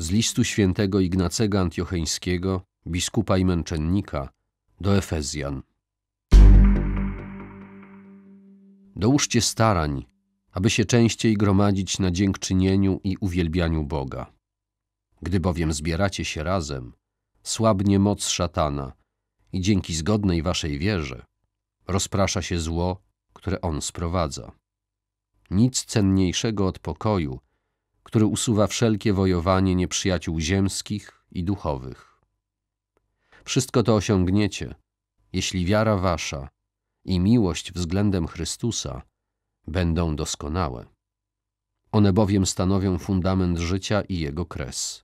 z listu świętego Ignacego Antiocheńskiego, biskupa i męczennika, do Efezjan. Dołóżcie starań, aby się częściej gromadzić na dziękczynieniu i uwielbianiu Boga. Gdy bowiem zbieracie się razem, słabnie moc szatana i dzięki zgodnej waszej wierze rozprasza się zło, które on sprowadza. Nic cenniejszego od pokoju który usuwa wszelkie wojowanie nieprzyjaciół ziemskich i duchowych. Wszystko to osiągniecie, jeśli wiara wasza i miłość względem Chrystusa będą doskonałe. One bowiem stanowią fundament życia i jego kres.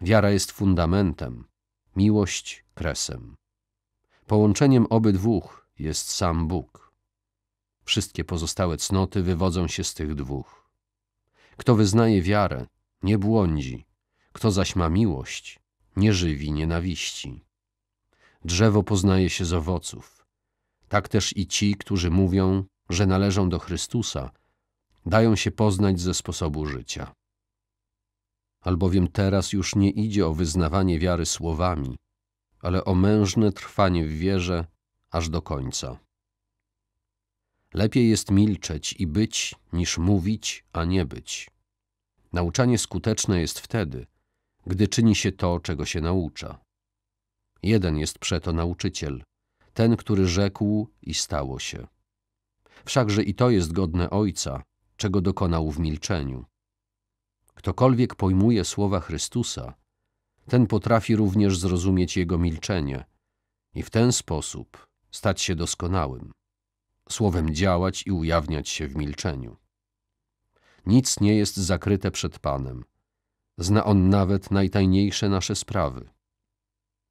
Wiara jest fundamentem, miłość kresem. Połączeniem obydwóch jest sam Bóg. Wszystkie pozostałe cnoty wywodzą się z tych dwóch. Kto wyznaje wiarę, nie błądzi, kto zaś ma miłość, nie żywi nienawiści. Drzewo poznaje się z owoców. Tak też i ci, którzy mówią, że należą do Chrystusa, dają się poznać ze sposobu życia. Albowiem teraz już nie idzie o wyznawanie wiary słowami, ale o mężne trwanie w wierze aż do końca. Lepiej jest milczeć i być, niż mówić, a nie być. Nauczanie skuteczne jest wtedy, gdy czyni się to, czego się naucza. Jeden jest przeto nauczyciel, ten, który rzekł i stało się. Wszakże i to jest godne Ojca, czego dokonał w milczeniu. Ktokolwiek pojmuje słowa Chrystusa, ten potrafi również zrozumieć Jego milczenie i w ten sposób stać się doskonałym słowem działać i ujawniać się w milczeniu. Nic nie jest zakryte przed Panem. Zna On nawet najtajniejsze nasze sprawy.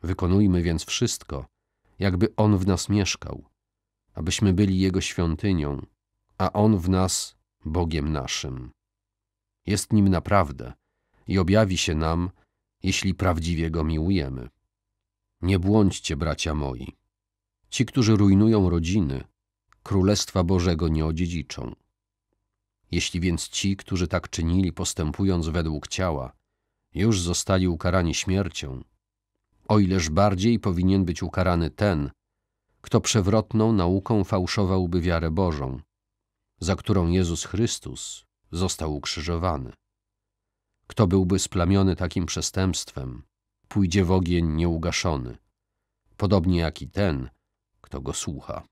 Wykonujmy więc wszystko, jakby On w nas mieszkał, abyśmy byli Jego świątynią, a On w nas Bogiem naszym. Jest Nim naprawdę i objawi się nam, jeśli prawdziwie Go miłujemy. Nie błądźcie, bracia moi. Ci, którzy rujnują rodziny, Królestwa Bożego nie odziedziczą. Jeśli więc ci, którzy tak czynili, postępując według ciała, już zostali ukarani śmiercią, o ileż bardziej powinien być ukarany ten, kto przewrotną nauką fałszowałby wiarę Bożą, za którą Jezus Chrystus został ukrzyżowany. Kto byłby splamiony takim przestępstwem, pójdzie w ogień nieugaszony, podobnie jak i ten, kto go słucha.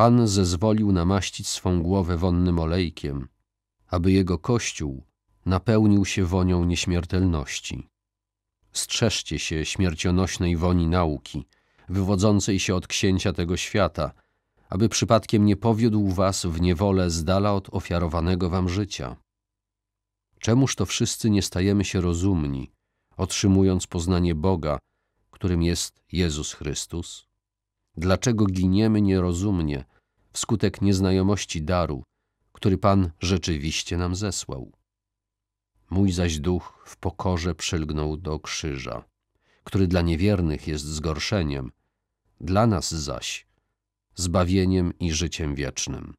Pan zezwolił namaścić swą głowę wonnym olejkiem, aby jego kościół napełnił się wonią nieśmiertelności. Strzeżcie się śmiercionośnej woni nauki, wywodzącej się od księcia tego świata, aby przypadkiem nie powiódł was w niewolę z dala od ofiarowanego wam życia. Czemuż to wszyscy nie stajemy się rozumni, otrzymując poznanie Boga, którym jest Jezus Chrystus? Dlaczego giniemy nierozumnie wskutek nieznajomości daru, który Pan rzeczywiście nam zesłał? Mój zaś duch w pokorze przylgnął do krzyża, który dla niewiernych jest zgorszeniem, dla nas zaś zbawieniem i życiem wiecznym.